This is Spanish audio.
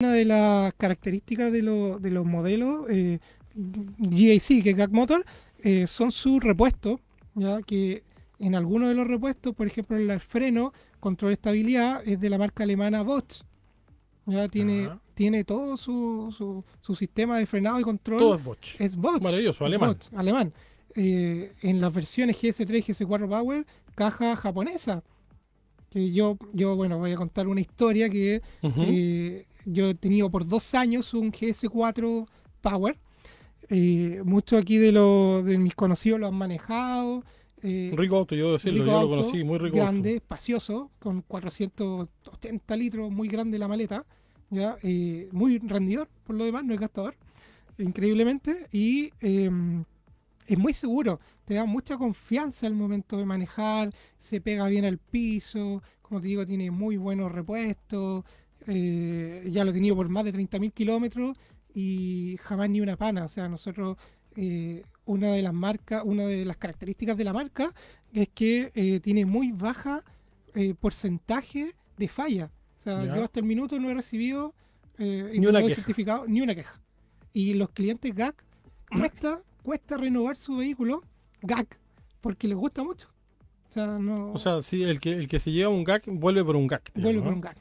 Una de las características de, los modelos eh, GAC, que es GAC Motor, eh, son sus repuestos, ¿ya? que en algunos de los repuestos, por ejemplo, el freno, control de estabilidad, es de la marca alemana Bosch. Ya tiene, tiene todo su, sistema de frenado y control. Todo es Bosch. Es Bosch. Maravilloso, alemán. alemán. Eh, en las versiones GS3 y GS4 Power, caja japonesa que yo, yo, bueno, voy a contar una historia que eh, yo he tenido por dos años un GS4 Power. Eh, muchos aquí de, mis conocidos lo han manejado. Eh, rico auto, yo decirlo, yo lo conocí, muy rico. Grande, espacioso, con 480 litros, muy grande la maleta, ya eh, muy rendidor, por lo demás, no es gastador, increíblemente. Y em, es muy seguro, te da mucha confianza al momento de manejar, se pega bien al piso, como te digo, tiene muy buenos repuestos, eh, ya lo he tenido por más de 30.000 kilómetros y jamás ni una pana, o sea, nosotros... Eh, una de las marcas, una de las características de la marca es que eh, tiene muy baja porcentaje de falla. O sea, yo hasta el minuto no he recibido ni una certificado ni una queja. Y los clientes GAC, están cuesta renovar su vehículo, GAC, porque le gusta mucho. O sea, no... o sea sí, el que, el que se lleva un GAC vuelve por un GAC. vuelve por un GAC,